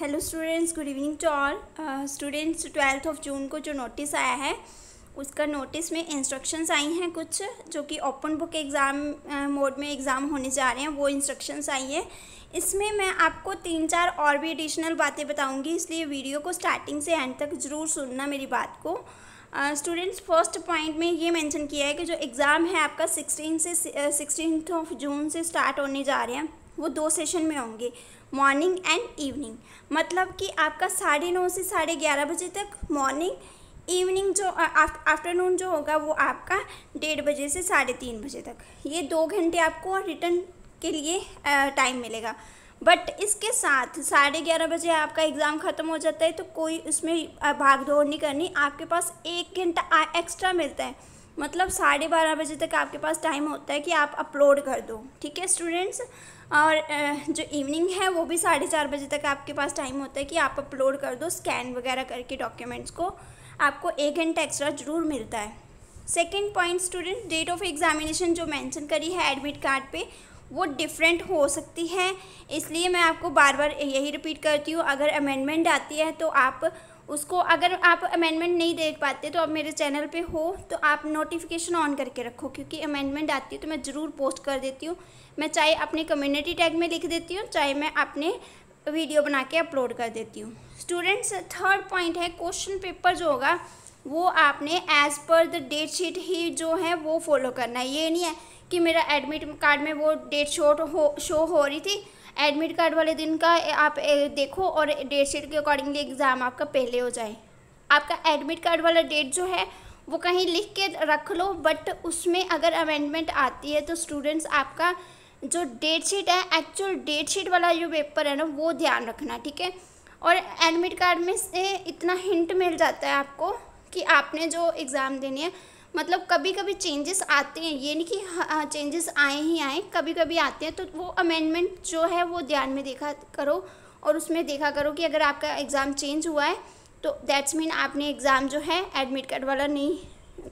hello students good evening to all students twelfth of June को जो notice आया है उसका नोटिस में इंस्ट्रक्शंस आई हैं कुछ जो कि ओपन बुक एग्ज़ाम मोड में एग्ज़ाम होने जा रहे हैं वो इंस्ट्रक्शंस आई है इसमें मैं आपको तीन चार और भी एडिशनल बातें बताऊंगी इसलिए वीडियो को स्टार्टिंग से एंड तक ज़रूर सुनना मेरी बात को स्टूडेंट्स फर्स्ट पॉइंट में ये मेंशन किया है कि जो एग्ज़ाम है आपका सिक्सटीन से सिक्सटीन ऑफ जून से स्टार्ट होने जा रहे हैं वो दो सेशन में होंगे मॉर्निंग एंड इवनिंग मतलब कि आपका साढ़े नौ से साढ़े ग्यारह बजे तक मॉर्निंग इवनिंग जो आफ्टरनून जो होगा वो आपका डेढ़ बजे से साढ़े तीन बजे तक ये दो घंटे आपको रिटर्न के लिए टाइम मिलेगा बट इसके साथ साढ़े ग्यारह बजे आपका एग्ज़ाम ख़त्म हो जाता है तो कोई उसमें भाग दौड़ नहीं करनी आपके पास एक घंटा एक्स्ट्रा मिलता है मतलब साढ़े बारह बजे तक आपके पास टाइम होता है कि आप अपलोड कर दो ठीक है स्टूडेंट्स और जो इवनिंग है वो भी साढ़े चार बजे तक आपके पास टाइम होता है कि आप अपलोड कर दो स्कैन वगैरह करके डॉक्यूमेंट्स को आपको एक घंटा एक्स्ट्रा जरूर मिलता है second point student date of examination जो मैंशन करी है एडमिट कार्ड पर वो डिफरेंट हो सकती है इसलिए मैं आपको बार बार यही रिपीट करती हूँ अगर अमेंडमेंट आती है तो आप उसको अगर आप अमेंडमेंट नहीं दे पाते तो आप मेरे चैनल पे हो तो आप नोटिफिकेशन ऑन करके रखो क्योंकि अमेंडमेंट आती है तो मैं ज़रूर पोस्ट कर देती हूँ मैं चाहे अपने कम्युनिटी टैग में लिख देती हूँ चाहे मैं अपने वीडियो बना के अपलोड कर देती हूँ स्टूडेंट्स थर्ड पॉइंट है क्वेश्चन पेपर जो होगा वो आपने as per the date sheet ही जो है वो फॉलो करना है ये नहीं है कि मेरा एडमिट कार्ड में वो डेट शॉट हो शो हो रही थी एडमिट कार्ड वाले दिन का आप देखो और डेट शीट के अकॉर्डिंगली एग्ज़ाम आपका पहले हो जाए आपका एडमिट कार्ड वाला डेट जो है वो कहीं लिख के रख लो बट उसमें अगर अमेंडमेंट आती है तो स्टूडेंट्स आपका जो डेट शीट है एक्चुअल डेट शीट वाला जो पेपर है ना वो ध्यान रखना ठीक है और एडमिट कार्ड में से इतना हिंट मिल जाता है आपको कि आपने जो एग्ज़ाम देनी है मतलब कभी कभी चेंजेस आते हैं ये नहीं कि चेंजेस आए ही आए कभी कभी आते हैं तो वो अमेंडमेंट जो है वो ध्यान में देखा करो और उसमें देखा करो कि अगर आपका एग्ज़ाम चेंज हुआ है तो दैट्स मीन आपने एग्ज़ाम जो है एडमिट कार्ड वाला नहीं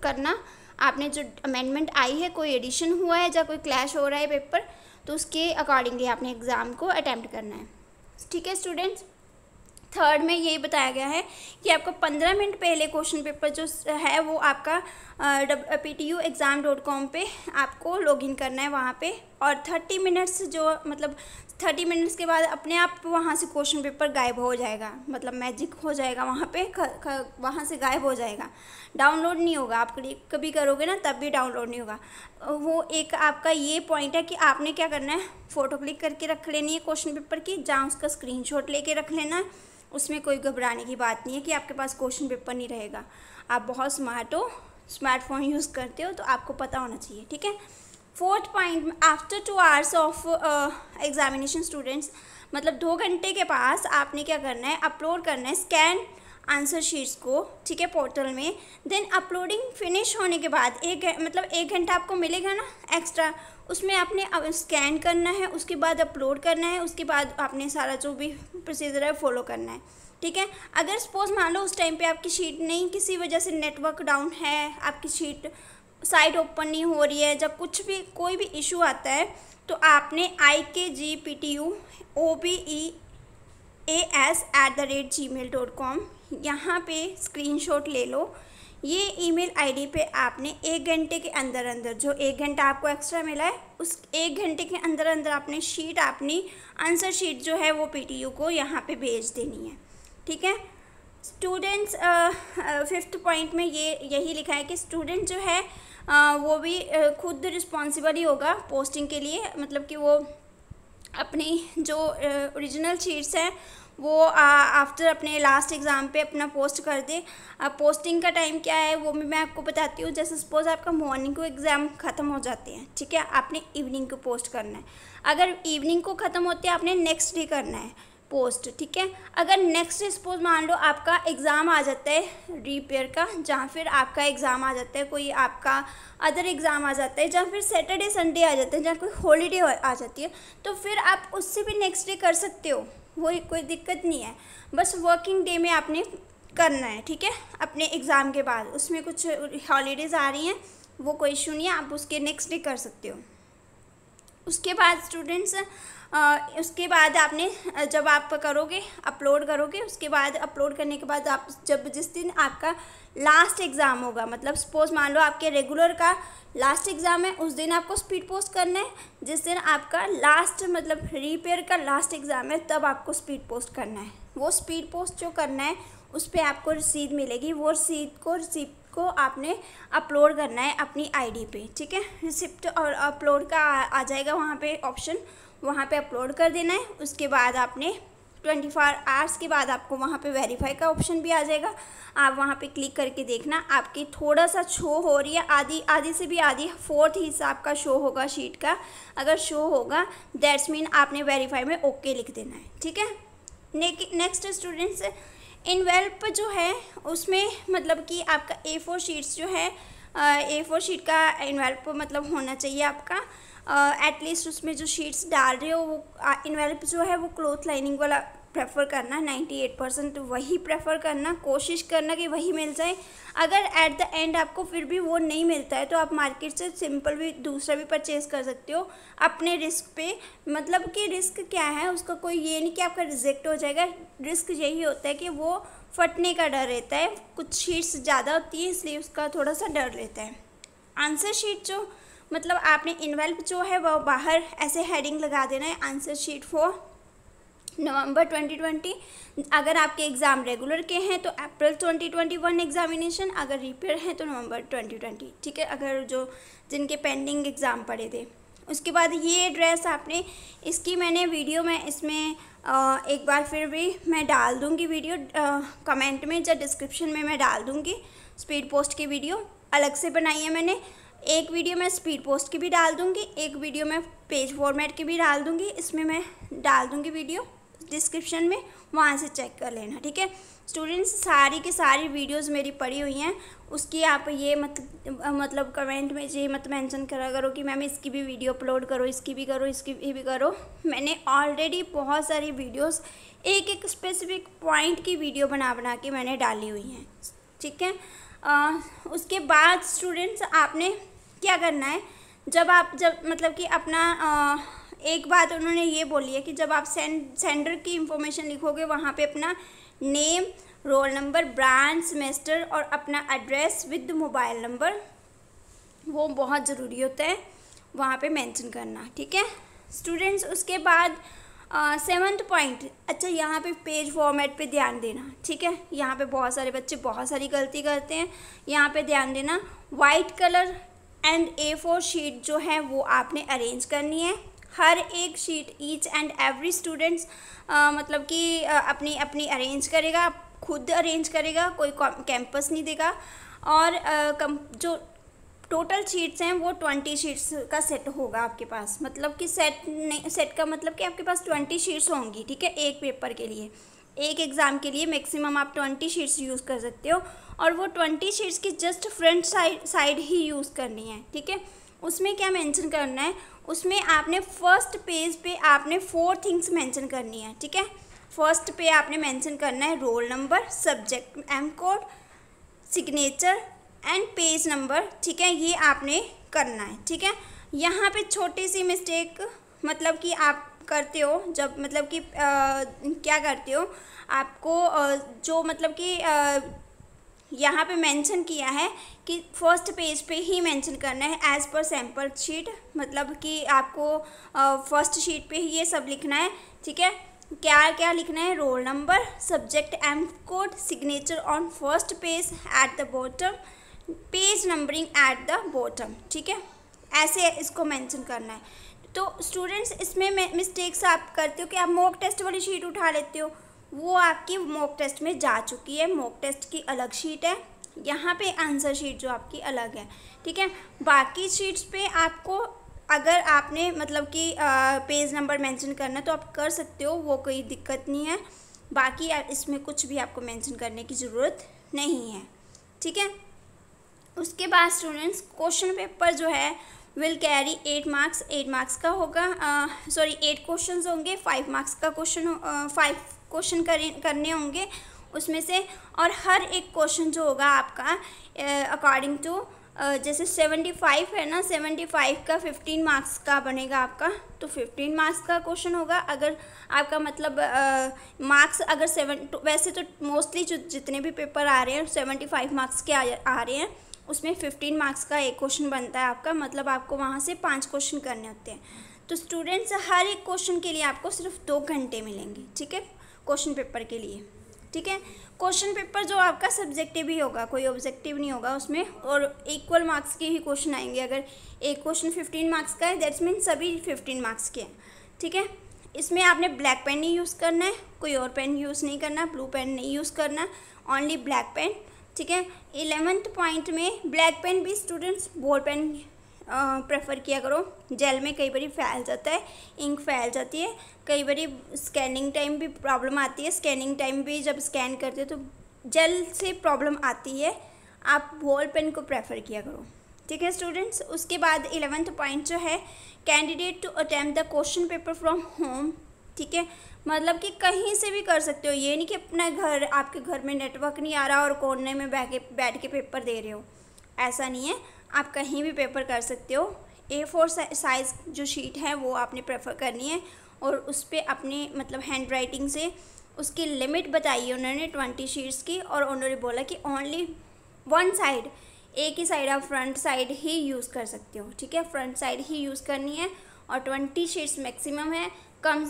करना आपने जो अमेंडमेंट आई है कोई एडिशन हुआ है या कोई क्लैश हो रहा है पेपर तो उसके अकॉर्डिंगली आपने एग्ज़ाम को अटैम्प्ट करना है ठीक है स्टूडेंट्स थर्ड में यही बताया गया है कि आपको पंद्रह मिनट पहले क्वेश्चन पेपर जो है वो आपका P T U exam dot com पर आपको लॉगिन करना है वहाँ पे और थर्टी मिनट्स जो मतलब थर्टी मिनट्स के बाद अपने आप वहाँ से क्वेश्चन पेपर गायब हो जाएगा मतलब मैजिक हो जाएगा वहाँ पे ख, ख, वहाँ से गायब हो जाएगा डाउनलोड नहीं होगा आप कभी करोगे ना तब भी डाउनलोड नहीं होगा वो एक आपका ये पॉइंट है कि आपने क्या करना है फ़ोटो क्लिक करके रख लेनी है क्वेश्चन पेपर की जहाँ उसका स्क्रीनशॉट लेके रख लेना है उसमें कोई घबराने की बात नहीं है कि आपके पास क्वेश्चन पेपर नहीं रहेगा आप बहुत स्मार्ट हो स्मार्टफोन यूज़ करते हो तो आपको पता होना चाहिए ठीक है fourth point after two hours of examination students मतलब दो घंटे के पास आपने क्या करना है अपलोड करना है स्कैन आंसर शीट्स को ठीक है पोर्टल में देन अपलोडिंग फिनिश होने के बाद एक मतलब एक घंटा आपको मिलेगा ना एक्स्ट्रा उसमें आपने स्कैन करना है उसके बाद अपलोड करना है उसके बाद आपने सारा जो भी प्रोसीजर है फॉलो करना है ठीक है अगर सपोज मान लो उस टाइम पे आपकी शीट नहीं किसी वजह से नेटवर्क डाउन है आपकी शीट साइट ओपन नहीं हो रही है जब कुछ भी कोई भी इशू आता है तो आपने I K G P T U O B E A S at the rate Gmail dot com यहाँ पर स्क्रीन शॉट ले लो ये ईमेल आईडी पे आपने एक घंटे के अंदर अंदर जो एक घंटा आपको एक्स्ट्रा मिला है उस एक घंटे के अंदर अंदर आपने शीट अपनी आंसर शीट जो है वो पीटीयू को यहाँ पे भेज देनी है ठीक है स्टूडेंट्स फिफ्थ पॉइंट में ये यही लिखा है कि स्टूडेंट जो है आ, वो भी खुद रिस्पॉन्सिबल ही होगा पोस्टिंग के लिए मतलब कि वो अपनी जो ओरिजिनल शीट्स हैं वो आफ्टर अपने लास्ट एग्ज़ाम पे अपना पोस्ट कर दे अब पोस्टिंग का टाइम क्या है वो भी मैं आपको बताती हूँ जैसे सपोज़ आपका मॉर्निंग को एग्ज़ाम ख़त्म हो जाते हैं ठीक है आपने इवनिंग को पोस्ट करना है अगर इवनिंग को ख़त्म होते हैं आपने नेक्स्ट डे करना है पोस्ट ठीक है अगर नेक्स्ट सपोज मान लो आपका एग्ज़ाम आ जाता है रिपेयर का जहाँ फिर आपका एग्ज़ाम आ जाता है कोई आपका अदर एग्ज़ाम आ जाता है जहाँ फिर सैटरडे संडे आ जाते हैं जहाँ कोई हॉलीडे आ जाती है तो फिर आप उससे भी नेक्स्ट डे कर सकते हो वो कोई दिक्कत नहीं है बस वर्किंग डे में आपने करना है ठीक है अपने एग्ज़ाम के बाद उसमें कुछ हॉलीडेज़ आ रही हैं वो कोई इशू नहीं है आप उसके नेक्स्ट डे कर सकते हो उसके बाद स्टूडेंट्स उसके बाद आपने जब आप करोगे अपलोड करोगे उसके बाद अपलोड करने के बाद आप जब जिस दिन आपका लास्ट एग्ज़ाम होगा मतलब सपोज मान लो आपके रेगुलर का लास्ट एग्ज़ाम है उस दिन आपको स्पीड पोस्ट करना है जिस दिन आपका लास्ट मतलब रिपेयर का लास्ट एग्ज़ाम है तब आपको स्पीड पोस्ट करना है वो स्पीड पोस्ट जो करना है उस पर आपको रसीद मिलेगी वो रसीद को रिसिप्ट को आपने अपलोड करना है अपनी आईडी पे ठीक है रिसिप्ट और अपलोड का आ, आ जाएगा वहाँ पे ऑप्शन वहाँ पे अपलोड कर देना है उसके बाद आपने 24 फोर आवर्स के बाद आपको वहाँ पे वेरीफाई का ऑप्शन भी आ जाएगा आप वहाँ पे क्लिक करके देखना आपकी थोड़ा सा शो हो रही है आधी आधी से भी आधी फोर्थ हिस्सा आपका शो होगा शीट का अगर शो होगा दैट्स मीन आपने वेरीफाई में ओके लिख देना है ठीक है नेक्स्ट स्टूडेंट्स इन जो है उसमें मतलब कि आपका ए फोर शीट्स जो है ए फोर शीट का इन्वेल्प मतलब होना चाहिए आपका एटलीस्ट उसमें जो शीट्स डाल रहे हो वो इनवेल्प जो है वो क्लोथ लाइनिंग वाला प्रेफर करना 98 परसेंट वही प्रेफर करना कोशिश करना कि वही मिल जाए अगर एट द एंड आपको फिर भी वो नहीं मिलता है तो आप मार्केट से सिंपल भी दूसरा भी परचेज़ कर सकते हो अपने रिस्क पे मतलब कि रिस्क क्या है उसका कोई ये नहीं कि आपका रिजेक्ट हो जाएगा रिस्क यही होता है कि वो फटने का डर रहता है कुछ शीट्स ज़्यादा होती हैं इसलिए उसका थोड़ा सा डर रहता है आंसर शीट जो मतलब आपने इन्वेल्प जो है वह बाहर ऐसे हेडिंग लगा देना है आंसर शीट फॉर नवंबर 2020 अगर आपके एग्ज़ाम रेगुलर के हैं तो अप्रैल 2021 एग्ज़ामिनेशन अगर रिपेयर हैं तो नवंबर 2020 ठीक है अगर जो जिनके पेंडिंग एग्ज़ाम पड़े थे उसके बाद ये ड्रेस आपने इसकी मैंने वीडियो में इसमें आ, एक बार फिर भी मैं डाल दूँगी वीडियो आ, कमेंट में या डिस्क्रिप्शन में मैं डाल दूँगी स्पीड पोस्ट की वीडियो अलग से बनाई है मैंने एक वीडियो मैं स्पीड पोस्ट की भी डाल दूँगी एक वीडियो मैं पेज फॉर्मेट की भी डाल दूँगी इसमें मैं डाल दूँगी वीडियो डिस्क्रिप्शन में वहाँ से चेक कर लेना ठीक है स्टूडेंट्स सारी की सारी वीडियोस मेरी पड़ी हुई हैं उसकी आप ये मत मतलब कमेंट में ये मत मेंशन करा करो कि मैम इसकी भी वीडियो अपलोड करो इसकी भी करो इसकी भी, भी करो मैंने ऑलरेडी बहुत सारी वीडियोस एक एक स्पेसिफिक पॉइंट की वीडियो बना बना के मैंने डाली हुई हैं ठीक है आ, उसके बाद स्टूडेंट्स आपने क्या करना है जब आप जब मतलब कि अपना आ, एक बात उन्होंने ये बोली है कि जब आप सेंड सेंडर की इंफॉर्मेशन लिखोगे वहाँ पे अपना name roll number branch semester और अपना एड्रेस विद मोबाइल नंबर वो बहुत ज़रूरी होता है वहाँ पे मेंशन करना ठीक है स्टूडेंट्स उसके बाद सेवन्थ uh, पॉइंट अच्छा यहाँ पे पेज फॉर्मेट पे ध्यान देना ठीक है यहाँ पे बहुत सारे बच्चे बहुत सारी गलती करते हैं यहाँ पे ध्यान देना white colour and A four sheet जो है वो आपने अरेंज करनी है हर एक sheet each and every students मतलब कि अपनी अपनी अरेंज करेगा खुद अरेंज करेगा कोई कैंपस नहीं देगा और आ, कम जो टोटल शीट्स हैं वो ट्वेंटी शीट्स का सेट होगा आपके पास मतलब कि सेट नहीं सेट का मतलब कि आपके पास ट्वेंटी शीट्स होंगी ठीक है एक पेपर के लिए एक एग्ज़ाम के लिए मैक्सिमम आप ट्वेंटी शीट्स यूज़ कर सकते हो और वो ट्वेंटी शीट्स की जस्ट फ्रंट साइड साइड ही यूज़ करनी है ठीक है उसमें क्या मेंशन करना है उसमें आपने फर्स्ट पेज पे आपने फोर थिंग्स मेंशन करनी है ठीक है फर्स्ट पे आपने मेंशन करना है roll number subject M code signature and page number ठीक है ये आपने करना है ठीक है यहाँ पे छोटी सी मिस्टेक मतलब कि आप करते हो जब मतलब कि क्या करते हो आपको आ, जो मतलब कि यहाँ पे मेंशन किया है कि फर्स्ट पेज पे ही मेंशन करना है एज़ पर सैम्पल शीट मतलब कि आपको फर्स्ट शीट पे ही ये सब लिखना है ठीक है क्या क्या लिखना है roll number subject M code signature on first page at the bottom page numbering at the bottom ठीक है ऐसे इसको मेंशन करना है तो स्टूडेंट्स इसमें मिस्टेक्स आप करते हो कि आप मॉक टेस्ट वाली शीट उठा लेते हो वो आपकी मॉक टेस्ट में जा चुकी है मॉक टेस्ट की अलग शीट है यहाँ पे आंसर शीट जो आपकी अलग है ठीक है बाकी शीट्स पे आपको अगर आपने मतलब कि पेज नंबर मेंशन करना तो आप कर सकते हो वो कोई दिक्कत नहीं है बाकी इसमें कुछ भी आपको मेंशन करने की ज़रूरत नहीं है ठीक है उसके बाद स्टूडेंट्स क्वेश्चन पेपर जो है will carry eight marks eight marks का होगा सॉरी एट क्वेश्चन होंगे फाइव मार्क्स का क्वेश्चन फाइव क्वेश्चन करने होंगे उसमें से और हर एक क्वेश्चन जो होगा आपका अकॉर्डिंग टू Uh, जैसे सेवेंटी फाइव है ना सेवेंटी फाइव का फिफ्टीन मार्क्स का बनेगा आपका तो फिफ्टीन मार्क्स का क्वेश्चन होगा अगर आपका मतलब मार्क्स uh, अगर सेवन तो वैसे तो मोस्टली जितने भी पेपर आ रहे हैं सेवेंटी फाइव मार्क्स के आ, आ रहे हैं उसमें फिफ्टीन मार्क्स का एक क्वेश्चन बनता है आपका मतलब आपको वहाँ से पाँच क्वेश्चन करने होते हैं तो स्टूडेंट्स हर एक क्वेश्चन के लिए आपको सिर्फ दो घंटे मिलेंगे ठीक है क्वेश्चन पेपर के लिए ठीक है क्वेश्चन पेपर जो आपका सब्जेक्टिव ही होगा कोई ऑब्जेक्टिव नहीं होगा उसमें और इक्वल मार्क्स के ही क्वेश्चन आएंगे अगर एक क्वेश्चन फिफ्टीन मार्क्स का है दैट्स मीन सभी फिफ्टीन मार्क्स के हैं ठीक है इसमें आपने ब्लैक पेन ही यूज़ करना है कोई और पेन यूज़ नहीं करना ब्लू पेन नहीं यूज़ करना ओनली ब्लैक पेन ठीक है इलेवेंथ पॉइंट में ब्लैक पेन भी स्टूडेंट्स बोल पेन प्रेफर किया करो जेल में कई बार फैल जाता है इंक फैल जाती है कई बार स्कैनिंग टाइम भी प्रॉब्लम आती है स्कैनिंग टाइम भी जब स्कैन करते हैं तो जेल से प्रॉब्लम आती है आप बॉल पेन को प्रेफर किया करो ठीक है स्टूडेंट्स उसके बाद इलेवेंथ पॉइंट जो है candidate to attempt the question paper from home ठीक है मतलब कि कहीं से भी कर सकते हो ये नहीं कि अपना घर आपके घर में नेटवर्क नहीं आ रहा और कोने में बैठ के बैठ के पेपर दे रहे हो ऐसा नहीं है आप कहीं भी पेपर कर सकते हो ए फोर साइज़ जो शीट है वो आपने प्रेफर करनी है और उस पर अपने मतलब हैंड राइटिंग से उसकी लिमिट बताई उन्होंने ट्वेंटी शीट्स की और उन्होंने बोला कि ओनली वन साइड एक ही साइड आप फ्रंट साइड ही यूज़ कर सकते हो ठीक है फ्रंट साइड ही यूज़ करनी है और ट्वेंटी शीट्स मैक्सिमम है कम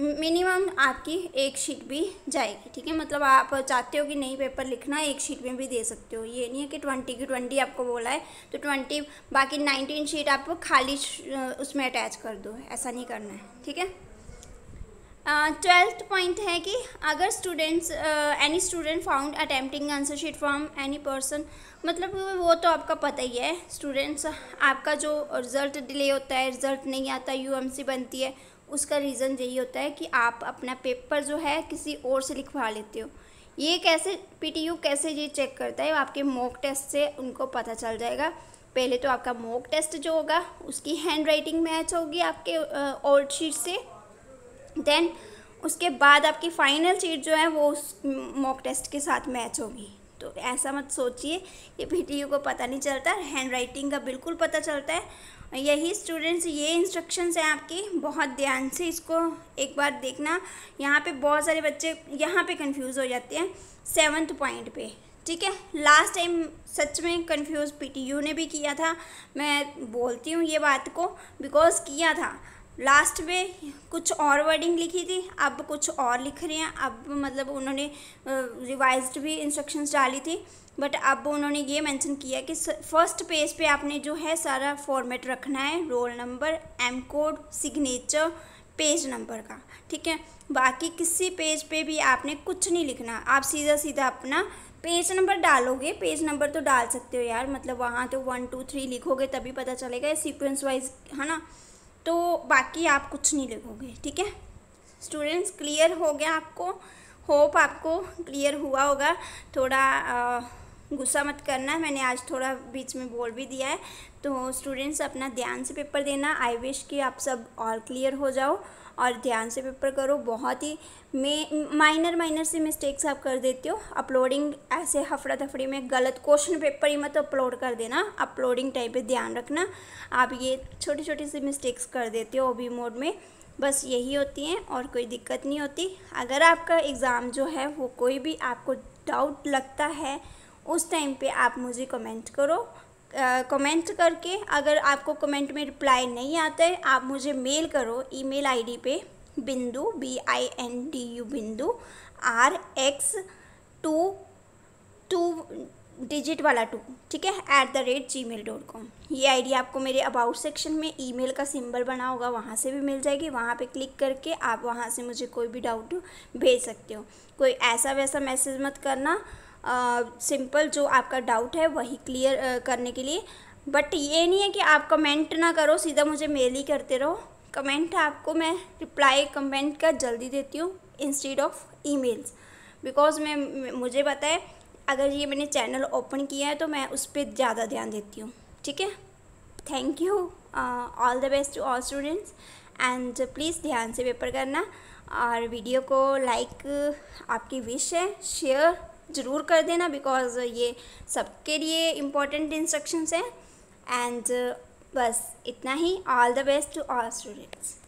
मिनिमम आपकी एक शीट भी जाएगी ठीक है मतलब आप चाहते हो कि नहीं पेपर लिखना एक शीट में भी दे सकते हो ये नहीं है कि ट्वेंटी की ट्वेंटी आपको बोला है तो ट्वेंटी बाकी नाइनटीन शीट आप खाली उसमें अटैच कर दो ऐसा नहीं करना है ठीक है ट्वेल्थ uh, पॉइंट है कि अगर students any student found attempting answer sheet from any person मतलब वो तो आपका पता ही है स्टूडेंट्स आपका जो रिज़ल्ट डिले होता है रिज़ल्ट नहीं आता यूएमसी बनती है उसका रीज़न यही होता है कि आप अपना पेपर जो है किसी और से लिखवा लेते हो ये कैसे पी कैसे ये चेक करता है आपके मॉक टेस्ट से उनको पता चल जाएगा पहले तो आपका मॉक टेस्ट जो होगा उसकी हैंड राइटिंग मैच होगी आपके ओल्ड शीट से देन उसके बाद आपकी फाइनल शीट जो है वो उस मॉक टेस्ट के साथ मैच होगी तो ऐसा मत सोचिए कि पी को पता नहीं चलता हैंड राइटिंग का बिल्कुल पता चलता है यही स्टूडेंट्स ये इंस्ट्रक्शंस हैं आपके बहुत ध्यान से इसको एक बार देखना यहाँ पे बहुत सारे बच्चे यहाँ पे कंफ्यूज हो जाते हैं सेवन्थ पॉइंट पे ठीक है लास्ट टाइम सच में कंफ्यूज पीटीयू ने भी किया था मैं बोलती हूँ ये बात को बिकॉज किया था लास्ट में कुछ और वर्डिंग लिखी थी अब कुछ और लिख रहे हैं अब मतलब उन्होंने रिवाइज्ड भी इंस्ट्रक्शंस डाली थी बट अब उन्होंने ये मेंशन किया कि फर्स्ट पेज पे आपने जो है सारा फॉर्मेट रखना है roll number M code signature page number का ठीक है बाकी किसी पेज पे भी आपने कुछ नहीं लिखना आप सीधा सीधा अपना पेज नंबर डालोगे पेज नंबर तो डाल सकते हो यार मतलब वहाँ तो वन टू थ्री लिखोगे तभी पता चलेगा सीक्वेंस वाइज है ना तो बाकी आप कुछ नहीं लिखोगे ठीक है स्टूडेंट्स क्लियर हो गया आपको होप आपको क्लियर हुआ होगा थोड़ा आ, गुस्सा मत करना मैंने आज थोड़ा बीच में बोल भी दिया है तो स्टूडेंट्स अपना ध्यान से पेपर देना आई विश कि आप सब और क्लियर हो जाओ और ध्यान से पेपर करो बहुत ही मे माइनर माइनर से मिस्टेक्स आप कर देते हो अपलोडिंग ऐसे हफड़ा दफड़ी में गलत क्वेश्चन पेपर ही मत अपलोड कर देना अपलोडिंग टाइम पे ध्यान रखना आप ये छोटी छोटी सी मिस्टेक्स कर देते हो ओबी मोड में बस यही होती हैं और कोई दिक्कत नहीं होती अगर आपका एग्ज़ाम जो है वो कोई भी आपको डाउट लगता है उस टाइम पे आप मुझे कमेंट करो कमेंट uh, करके अगर आपको कमेंट में रिप्लाई नहीं आता है आप मुझे मेल करो ईमेल आईडी पे Bindu B I N D U Bindu R X two two digit वाला टू ठीक है at the rate Gmail dot com ये आई डी आपको मेरे अबाउट सेक्शन में ई मेल का सिंबल बना होगा वहाँ से भी मिल जाएगी वहाँ पे क्लिक करके आप वहाँ से मुझे कोई भी डाउट भेज सकते हो कोई ऐसा वैसा मैसेज मत करना सिंपल जो आपका डाउट है वही क्लियर करने के लिए बट ये नहीं है कि आप कमेंट ना करो सीधा मुझे मेल ही करते रहो कमेंट आपको मैं रिप्लाई कमेंट का जल्दी देती हूँ इंस्टेड ऑफ ईमेल्स बिकॉज मैं मुझे पता है अगर ये मैंने चैनल ओपन किया है तो मैं उस पर ज़्यादा ध्यान देती हूँ ठीक है thank you all the best to all students and please ध्यान से पेपर करना और वीडियो को लाइक like, आपकी विश है शेयर ज़रूर कर देना बिकॉज़ ये सबके लिए इम्पॉर्टेंट इंस्ट्रक्शंस हैं एंड बस इतना ही all the best to all students